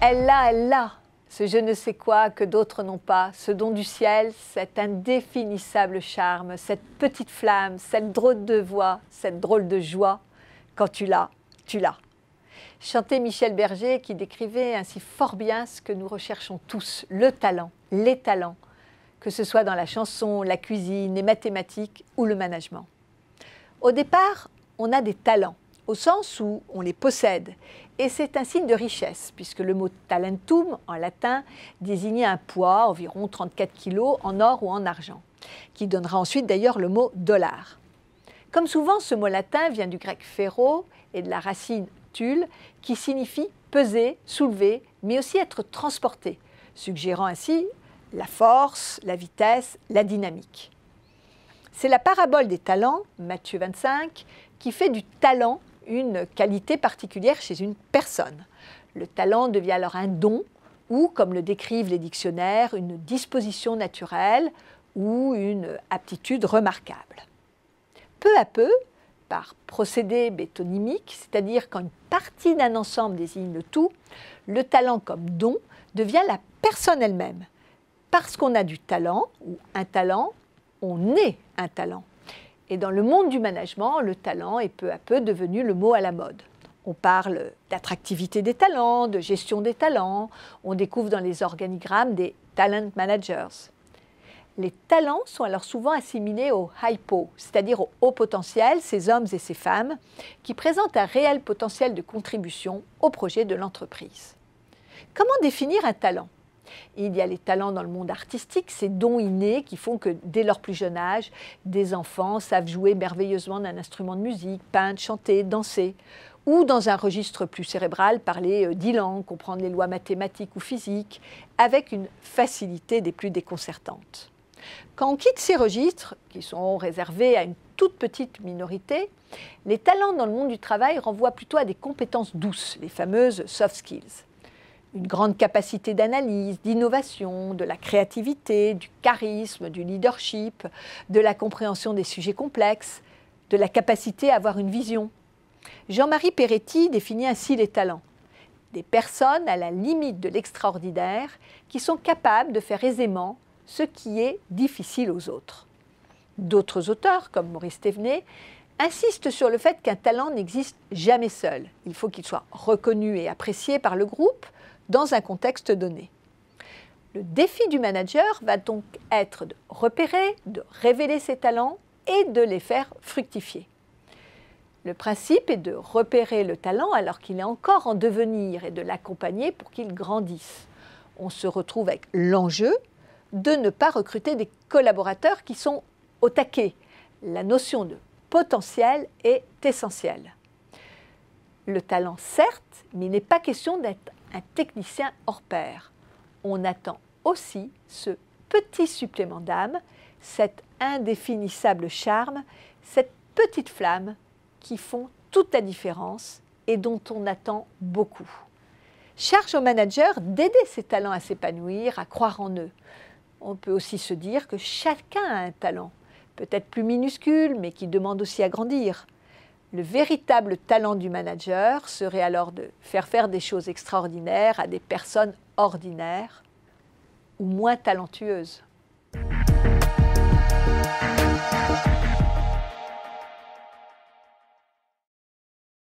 Elle l'a, elle l'a, ce je ne sais quoi que d'autres n'ont pas, ce don du ciel, cet indéfinissable charme, cette petite flamme, cette drôle de voix, cette drôle de joie. Quand tu l'as, tu l'as. Chantait Michel Berger qui décrivait ainsi fort bien ce que nous recherchons tous, le talent, les talents, que ce soit dans la chanson, la cuisine, les mathématiques ou le management. Au départ, on a des talents au sens où on les possède. Et c'est un signe de richesse, puisque le mot talentum en latin désignait un poids, environ 34 kg, en or ou en argent, qui donnera ensuite d'ailleurs le mot dollar. Comme souvent, ce mot latin vient du grec phéro » et de la racine tulle, qui signifie peser, soulever, mais aussi être transporté, suggérant ainsi la force, la vitesse, la dynamique. C'est la parabole des talents, Matthieu 25, qui fait du talent une qualité particulière chez une personne. Le talent devient alors un don ou, comme le décrivent les dictionnaires, une disposition naturelle ou une aptitude remarquable. Peu à peu, par procédé bétonymique, c'est-à-dire quand une partie d'un ensemble désigne le tout, le talent comme don devient la personne elle-même. Parce qu'on a du talent ou un talent, on est un talent. Et dans le monde du management, le talent est peu à peu devenu le mot à la mode. On parle d'attractivité des talents, de gestion des talents, on découvre dans les organigrammes des talent managers. Les talents sont alors souvent assimilés au hypo, c'est-à-dire au haut potentiel, ces hommes et ces femmes, qui présentent un réel potentiel de contribution au projet de l'entreprise. Comment définir un talent il y a les talents dans le monde artistique, ces dons innés qui font que dès leur plus jeune âge, des enfants savent jouer merveilleusement d'un instrument de musique, peindre, chanter, danser ou dans un registre plus cérébral, parler euh, dix langues, comprendre les lois mathématiques ou physiques, avec une facilité des plus déconcertantes. Quand on quitte ces registres, qui sont réservés à une toute petite minorité, les talents dans le monde du travail renvoient plutôt à des compétences douces, les fameuses soft skills une grande capacité d'analyse, d'innovation, de la créativité, du charisme, du leadership, de la compréhension des sujets complexes, de la capacité à avoir une vision. Jean-Marie Peretti définit ainsi les talents des personnes à la limite de l'extraordinaire qui sont capables de faire aisément ce qui est difficile aux autres. D'autres auteurs, comme Maurice Thévenet, insistent sur le fait qu'un talent n'existe jamais seul. Il faut qu'il soit reconnu et apprécié par le groupe, dans un contexte donné. Le défi du manager va donc être de repérer, de révéler ses talents et de les faire fructifier. Le principe est de repérer le talent alors qu'il est encore en devenir et de l'accompagner pour qu'il grandisse. On se retrouve avec l'enjeu de ne pas recruter des collaborateurs qui sont au taquet. La notion de potentiel est essentielle. Le talent, certes, mais il n'est pas question d'être un technicien hors pair. On attend aussi ce petit supplément d'âme, cet indéfinissable charme, cette petite flamme qui font toute la différence et dont on attend beaucoup. Charge au manager d'aider ses talents à s'épanouir, à croire en eux. On peut aussi se dire que chacun a un talent, peut-être plus minuscule, mais qui demande aussi à grandir. Le véritable talent du manager serait alors de faire faire des choses extraordinaires à des personnes ordinaires ou moins talentueuses.